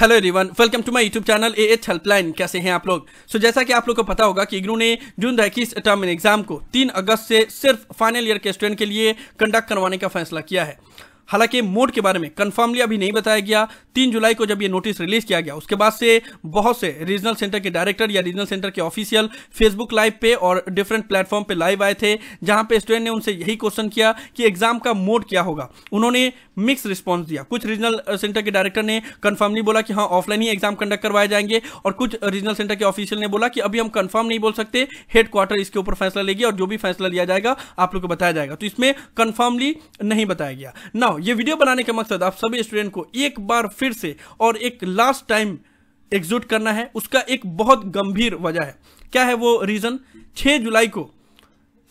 hello everyone welcome to my YouTube channel A H helpline कैसे हैं आप लोग सो so, जैसा कि आप लोग को पता होगा कि इग्नू ने जून इक्कीस टर्म एग्जाम को 3 अगस्त से सिर्फ फाइनल ईयर के स्टूडेंट के लिए कंडक्ट करवाने का फैसला किया है हालांकि मोड के बारे में कंफर्मली अभी नहीं बताया गया तीन जुलाई को जब ये नोटिस रिलीज किया गया उसके बाद से बहुत से रीजनल सेंटर के डायरेक्टर या रीजनल सेंटर के ऑफिशियल फेसबुक लाइव पे और डिफरेंट प्लेटफॉर्म पे लाइव आए थे जहां पे स्टूडेंट ने उनसे यही क्वेश्चन किया कि एग्जाम का मोड क्या होगा उन्होंने मिक्स रिस्पॉन्स दिया कुछ रीजनल सेंटर के डायरेक्टर ने कन्फर्मली बोला कि हाँ ऑफलाइन ही एग्जाम कंडक्ट करवाए जाएंगे और कुछ रीजनल सेंटर के ऑफिशियल ने बोला कि अभी हम कंफर्म नहीं बोल सकते हेडक्वार्टर इसके ऊपर फैसला लेगी और जो भी फैसला लिया जाएगा आप लोग को बताया जाएगा तो इसमें कन्फर्मली नहीं बताया गया ना नाउ ये वीडियो बनाने का मकसद आप सभी स्टूडेंट को एक बार फिर से और एक लास्ट टाइम एग्जूट करना है उसका एक बहुत गंभीर वजह है क्या है वो रीज़न 6 जुलाई को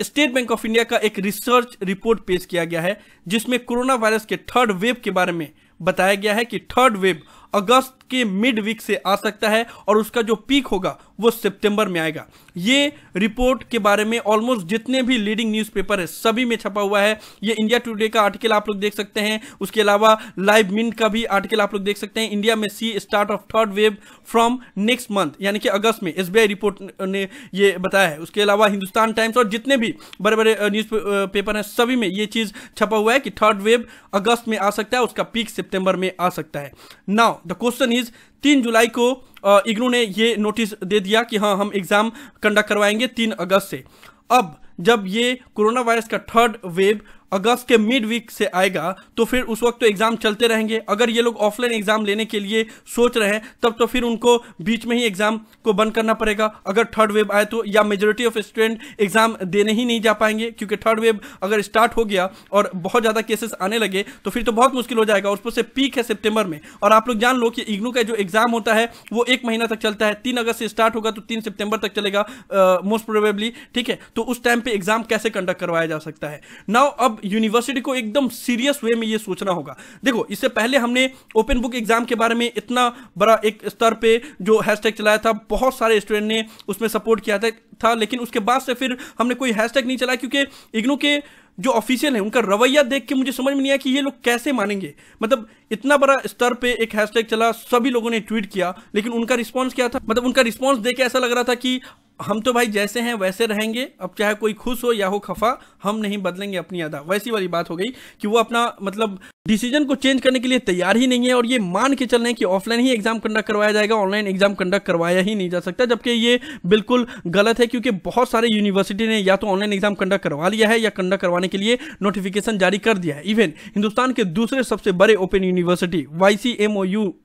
स्टेट बैंक ऑफ इंडिया का एक रिसर्च रिपोर्ट पेश किया गया है जिसमें कोरोना वायरस के थर्ड वेव के बारे में बताया गया है कि थर्ड वेव अगस्त के मिड वीक से आ सकता है और उसका जो पीक होगा वो सितंबर में आएगा ये रिपोर्ट के बारे में ऑलमोस्ट जितने भी लीडिंग न्यूज़पेपर है सभी में छपा हुआ है ये इंडिया टुडे का आर्टिकल आप लोग देख सकते हैं उसके अलावा लाइव मिंट का भी आर्टिकल आप लोग देख सकते हैं इंडिया में see start of third wave from next month यानी कि अगस्त में एस रिपोर्ट ने ये बताया है उसके अलावा हिंदुस्तान टाइम्स और जितने भी बड़े बड़े न्यूज़ पेपर हैं सभी में ये चीज़ छपा हुआ है कि थर्ड वेव अगस्त में आ सकता है उसका पीक सितंबर में आ सकता है नाउ द क्वेश्चन इज तीन जुलाई को इग्नू ने ये नोटिस दे दिया कि हाँ हम एग्जाम कंडक्ट करवाएंगे तीन अगस्त से अब जब ये कोरोना वायरस का थर्ड वेव अगस्त के मिड वीक से आएगा तो फिर उस वक्त तो एग्ज़ाम चलते रहेंगे अगर ये लोग ऑफलाइन एग्ज़ाम लेने के लिए सोच रहे हैं तब तो फिर उनको बीच में ही एग्ज़ाम को बंद करना पड़ेगा अगर थर्ड वेव आए तो या मेजोरिटी ऑफ स्टूडेंट एग्ज़ाम देने ही नहीं जा पाएंगे क्योंकि थर्ड वेव अगर स्टार्ट हो गया और बहुत ज़्यादा केसेस आने लगे तो फिर तो बहुत मुश्किल हो जाएगा उसमें उस पर से पीक है सेप्टेम्बर में और आप लोग जान लो कि इग्नू का जो एग्ज़ाम होता है वो एक महीना तक चलता है तीन अगस्त से स्टार्ट होगा तो तीन सितंबर तक चलेगा मोस्ट प्रोबेबली ठीक है तो उस टाइम पे एग्जाम कैसे कंडक्ट करवाया जा सकता है नाउ अब यूनिवर्सिटी को एकदम सीरियस वे में ये सोचना होगा देखो इससे पहले हमने ओपन बुक एग्जाम के बारे में इतना बड़ा एक स्तर पे जो हैशटैग चलाया था बहुत सारे स्टूडेंट ने उसमें सपोर्ट किया था लेकिन उसके बाद से फिर हमने कोई हैशटैग नहीं चलाया क्योंकि इग्नू के जो ऑफिशियल है उनका रवैया देख के मुझे समझ में नहीं आया कि ये लोग कैसे मानेंगे मतलब इतना बड़ा स्तर पे एक हैशटैग चला सभी लोगों ने ट्वीट किया लेकिन उनका रिस्पॉन्स क्या था मतलब उनका रिस्पॉन्स देख के ऐसा लग रहा था कि हम तो भाई जैसे हैं वैसे रहेंगे अब चाहे कोई खुश हो या हो खफा हम नहीं बदलेंगे अपनी अदा वैसी वाली बात हो गई कि वो अपना मतलब डिसीजन को चेंज करने के लिए तैयार ही नहीं है और ये मान के चल रहे हैं कि ऑफलाइन ही एग्जाम कंडक्ट करवाया जाएगा ऑनलाइन एग्जाम कंडक्ट करवाया ही नहीं जा सकता जबकि ये बिल्कुल गलत है क्योंकि बहुत सारे यूनिवर्सिटी ने या तो ऑनलाइन एग्जाम कंडक्ट करवा लिया है या कंडक्ट करवाने के लिए नोटिफिकेशन जारी कर दिया है इवन हिंदुस्तान के दूसरे सबसे बड़े ओपन यूनिवर्सिटी वाई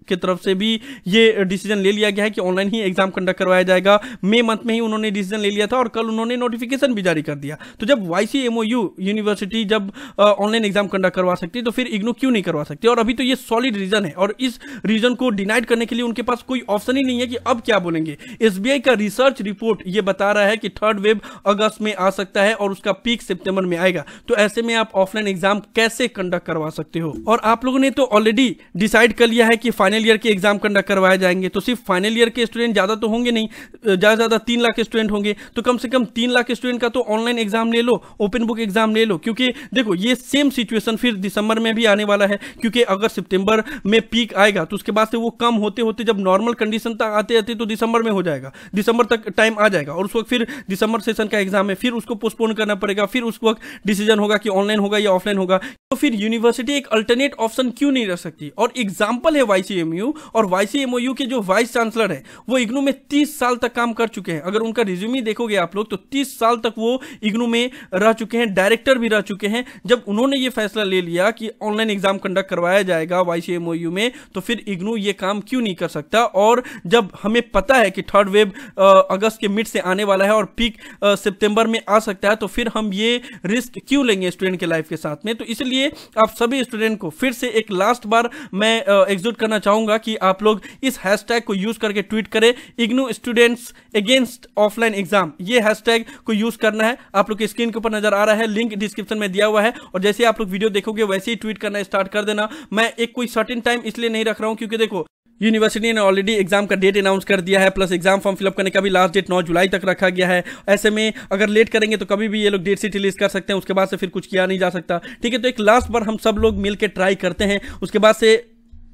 की तरफ से भी ये डिसीजन ले लिया गया है कि ऑनलाइन ही एग्जाम कंडक्ट करवाया जाएगा मे मंथ में ही उन्होंने डिसीजन ले लिया था और कल उन्होंने नोटिफिकेशन भी जारी कर दिया तो जब वाई यूनिवर्सिटी जब ऑनलाइन एग्जाम कंडक्ट करवा सकती तो फिर लोग क्यों नहीं करवा सकते और अभी तो ये सॉलिड रीजन है और इस रीजन को डिनाइड करने के लिए उनके पास कोई ऑप्शन ही नहीं है कि अब क्या बोलेंगे एसबीआई का रिसर्च रिपोर्ट ये बता रहा है कि थर्ड वेव अगस्त में आ सकता है और उसका पीक सितंबर में आएगा तो ऐसे में आप ऑफलाइन एग्जाम कैसे कंडक्ट करवा सकते हो और आप लोगों ने तो ऑलरेडी डिसाइड कर लिया है कि फाइनल ईयर के एग्जाम कंडक्ट करवाए जाएंगे तो सिर्फ फाइनल ईयर के स्टूडेंट ज्यादा तो होंगे नहीं ज्यादा ज्यादा तीन लाख स्टूडेंट होंगे तो कम से कम तीन लाख स्टूडेंट का तो ऑनलाइन एग्जाम ले लो ओपन बुक एग्जाम ले लो क्योंकि देखो ये सेम सिचुएशन फिर दिसंबर में भी आने आने वाला है क्योंकि अगर सितंबर में पीक आएगा तो उसके बाद से वो कम होते होते जब नॉर्मल कंडीशन तक आते आते तो दिसंबर में हो जाएगा दिसंबर तक टाइम आ जाएगा और उस वक्त फिर दिसंबर सेशन का एग्जाम है फिर उसको पोस्टपोन करना पड़ेगा फिर उस वक्त डिसीजन होगा कि ऑनलाइन होगा या ऑफलाइन होगा तो फिर यूनिवर्सिटी एक अल्टरनेट ऑप्शन क्यों नहीं रह सकती और एग्जाम्पल है वाई और वाईसीएमओयू के जो वाइस चांसलर है वो इग्नू में तीस साल तक काम कर चुके हैं अगर उनका रिज्यूमी देखोगे आप लोग तो तीस साल तक वो इग्नू में रह चुके हैं डायरेक्टर भी रह चुके हैं जब उन्होंने ये फैसला ले लिया कि ऑनलाइन ऑनलाइन एग्जाम कंडक्ट करवाया जाएगा वाई सी में तो फिर इग्नू ये काम क्यों नहीं कर सकता और जब हमें पता है कि थर्ड वेव अगस्त के मिड से आने वाला है और पीक सितंबर में आ सकता है तो फिर हम ये रिस्क क्यों लेंगे स्टूडेंट के लाइफ के साथ में तो इसलिए आप सभी स्टूडेंट को फिर से एक लास्ट बार मैं एग्जिट करना चाहूंगा कि आप लोग इस हैशटैग को यूज़ करके ट्वीट करें IGNOU students against offline exam ये हैशटैग को यूज़ करना है आप लोग की स्क्रीन के ऊपर नजर आ रहा है लिंक डिस्क्रिप्शन में दिया हुआ है और जैसे आप लोग वीडियो देखोगे वैसे ही ट्वीट करना करना स्टार्ट कर देना मैं एक कोई सर्टिन टाइम इसलिए नहीं रख रहा हूँ क्योंकि देखो यूनिवर्सिटी ने ऑलरेडी एग्जाम का डेट अनाउंस कर दिया है प्लस एग्जाम फॉर्म फिलअप करने का भी लास्ट डेट 9 जुलाई तक रखा गया है ऐसे में अगर लेट करेंगे तो कभी भी ये लोग डेट सीट रिलीज कर सकते हैं उसके बाद से फिर कुछ किया नहीं जा सकता ठीक है तो एक लास्ट बार हम सब लोग मिलकर ट्राई करते हैं उसके बाद से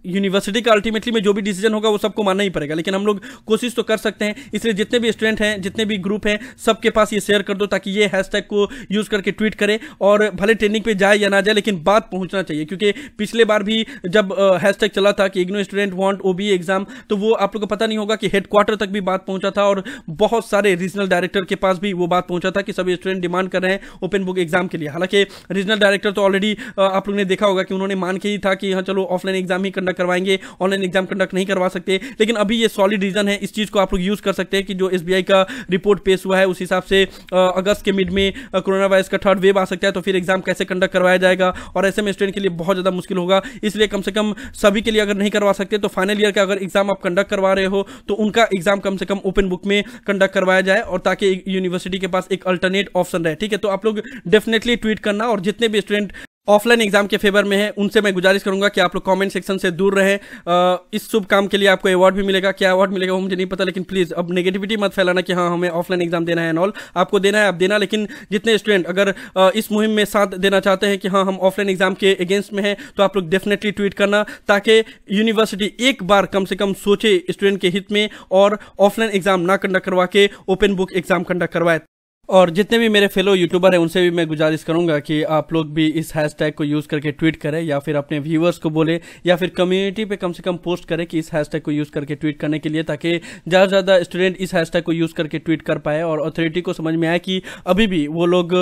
यूनिवर्सिटी का अल्टीमेटली में जो भी डिसीजन होगा वो सबको मानना ही पड़ेगा लेकिन हम लोग कोशिश तो कर सकते हैं इसलिए जितने भी स्टूडेंट हैं जितने भी ग्रुप हैं सबके पास ये शेयर कर दो ताकि ये हैशटैग को यूज़ करके ट्वीट करें और भले ट्रेनिंग पे जाए या ना जाए लेकिन बात पहुंचना चाहिए क्योंकि पिछले बार भी जब हैशटैग चला था कि इग्नो स्टूडेंट वॉन्ट ओ एग्जाम तो वो आप लोग को पता नहीं होगा कि हेडक्वार्टर तक भी बात पहुंचा था और बहुत सारे रीजनल डायरेक्टर के पास भी वो बात पहुंचा था कि सभी स्टूडेंट डिमांड कर रहे हैं ओपन बुक एग्जाम के लिए हालांकि रीजनल डायरेक्टर तो ऑलरेडी आप लोग ने देखा होगा कि उन्होंने मान के ही था कि हाँ चलो ऑफलाइन एग्जाम ही कंडक्ट करवाएंगे ऑनलाइन एग्जाम कंडक्ट नहीं करवा सकते लेकिन अभी ये सॉलिड रीजन है इस चीज़ को आप लोग यूज़ कर सकते हैं कि जो एस का रिपोर्ट पेश हुआ है उस हिसाब से अगस्त के मिड में कोरोना वायरस का थर्ड वेव आ सकता है तो फिर एग्जाम कैसे कंडक्ट करवाया जाएगा और ऐसे में स्टूडेंट के लिए बहुत ज़्यादा मुश्किल होगा इसलिए कम से कम सभी के लिए अगर नहीं करवा सकते तो फाइनल ईयर का अगर एग्जाम आप कंडक्ट करवा रहे हो तो उनका एग्जाम कम से कम ओपन बुक में कंडक्ट करवाया जाए और ताकि यूनिवर्सिटी के पास एक अल्टरनेट ऑप्शन रहे ठीक है तो आप लोग डेफिनेटली ट्वीट करना और जितने भी स्टूडेंट ऑफलाइन एग्जाम के फेवर में है उनसे मैं गुजारिश करूंगा कि आप लोग कमेंट सेक्शन से दूर रहें इस शुभ काम के लिए आपको अवार्ड भी मिलेगा क्या अवार्ड मिलेगा वो मुझे नहीं पता लेकिन प्लीज़ अब नेगेटिविटी मत फैलाना कि हाँ हमें ऑफलाइन एग्जाम देना है एंड ऑल आपको देना है आप देना लेकिन जितने स्टूडेंट अगर इस मुहिम में साथ देना चाहते हैं कि हाँ हम ऑफलाइन एग्जाम के अगेंस्ट में हैं तो आप लोग डेफिनेटली ट्वीट करना ताकि यूनिवर्सिटी एक बार कम से कम सोचे स्टूडेंट के हित में और ऑफलाइन एग्जाम ना कंडक्ट करवा के ओपन बुक एग्जाम कंडक्ट करवाए और जितने भी मेरे फेलो यूट्यूबर हैं उनसे भी मैं गुजारिश करूंगा कि आप लोग भी इस हैशटैग को यूज़ करके ट्वीट करें या फिर अपने व्यूवर्स को बोले या फिर कम्युनिटी पे कम से कम पोस्ट करें कि इस हैशटैग को यूज़ करके ट्वीट करने के लिए ताकि ज़्यादा से ज़्यादा स्टूडेंट इस हैशटैग को यूज़ करके ट्वीट कर पाए और अथॉरिटी को समझ में आए कि अभी भी वो लोग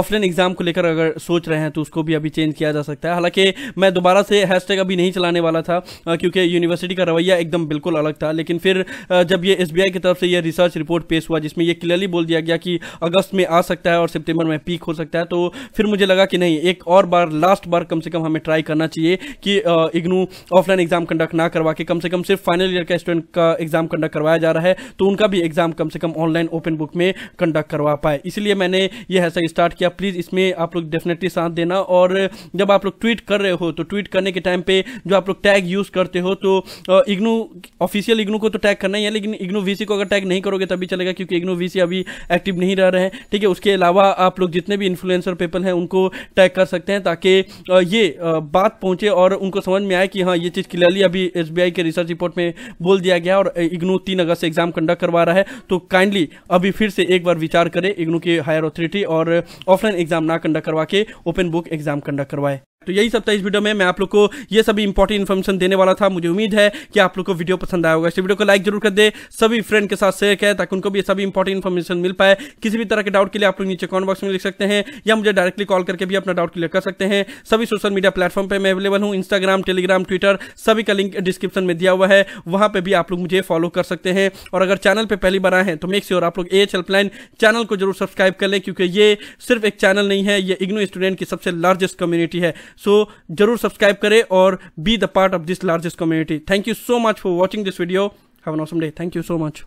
ऑफलाइन एग्जाम को लेकर अगर सोच रहे हैं तो उसको भी अभी चेंज किया जा सकता है हालांकि मैं दोबारा से हैश अभी नहीं चलाने वाला था क्योंकि यूनिवर्सिटी का रवैया एकदम बिल्कुल अलग था लेकिन फिर जब ये एस की तरफ से यह रिसर्च रिपोर्ट पेश हुआ जिसमें यह क्लियरली बोल दिया गया कि अगस्त में आ सकता है और सितंबर में पीक हो सकता है तो फिर मुझे लगा कि नहीं एक और बार लास्ट बार कम से कम हमें ट्राई करना चाहिए कि इग्नू ऑफलाइन एग्जाम कंडक्ट ना करवा के कम से कम सिर्फ फाइनल ईयर का स्टूडेंट का एग्जाम कंडक्ट करवाया जा रहा है तो उनका भी एग्जाम कम से कम ऑनलाइन ओपन बुक में कंडक्ट करवा पाए इसलिए मैंने ये ऐसा स्टार्ट किया प्लीज़ इसमें आप लोग डेफिनेटली साथ देना और जब आप लोग ट्वीट कर रहे हो तो ट्वीट करने के टाइम पे जो आप लोग टैग यूज़ करते हो तो इग्नू ऑफिशियल इग्नू को तो टैग करना ही है लेकिन इग्नू वीसी को अगर टैग नहीं करोगे तभी चलेगा क्योंकि इग्नू वीसी अभी एक्टिव नहीं रह रहे हैं ठीक है उसके अलावा आप लोग जितने भी इन्फ्लुएंसर पीपल हैं उनको टैग कर सकते हैं ताकि ये बात पहुंचे और उनको समझ में आए कि हाँ ये चीज़ क्लियरली अभी एस के रिसर्च रिपोर्ट में बोल दिया गया और इग्नू तीन अगस्त से एग्जाम कंडक्ट करवा रहा है तो काइंडली अभी फिर से एक बार विचार करें इग्नू की हायर अथॉरिटी और ऑफलाइन एग्जाम ना कंडक्ट करवा के ओपन बुक एग्जाम कंडक्ट करवाए तो यही सब था इस वीडियो में मैं आप लोग को ये सभी इंपॉर्टेंट इन्फॉर्मेशन देने वाला था मुझे उम्मीद है कि आप लोग को वीडियो पसंद आया होगा इस वीडियो को लाइक जरूर कर दे सभी फ्रेंड के साथ शेयर करें ताकि उनको भी सभी इंपॉर्टेंट इन्फॉर्मेशन मिल पाए किसी भी तरह के डाउट के लिए आप लोग नीचे कॉमेंट बॉक्स में लिख सकते हैं या मुझे डायरेक्टली कॉल करके भी अपना डाउट क्लियर कर सकते हैं सभी सोशल मीडिया प्लेटफॉर्म पर मैं अवेलेबल हूँ इंस्टाग्राम टेलीग्राम ट्विटर सभी का लिंक डिस्क्रिप्शन में दिया हुआ है वहाँ पर भी आप लोग मुझे फॉलो कर सकते हैं और अगर चैनल पर पहली बार आए हैं तो मेक श्योर आप लोग ए एच हेल्पलाइन चैनल को जरूर सब्सक्राइब कर लें क्योंकि ये सिर्फ एक चैनल नहीं है ये इग्नो स्टूडेंट की सबसे लार्जेस्ट कम्युनिटी है सो जरूर सब्सक्राइब करें और be the part of this largest community thank you so much for watching this video have an awesome day thank you so much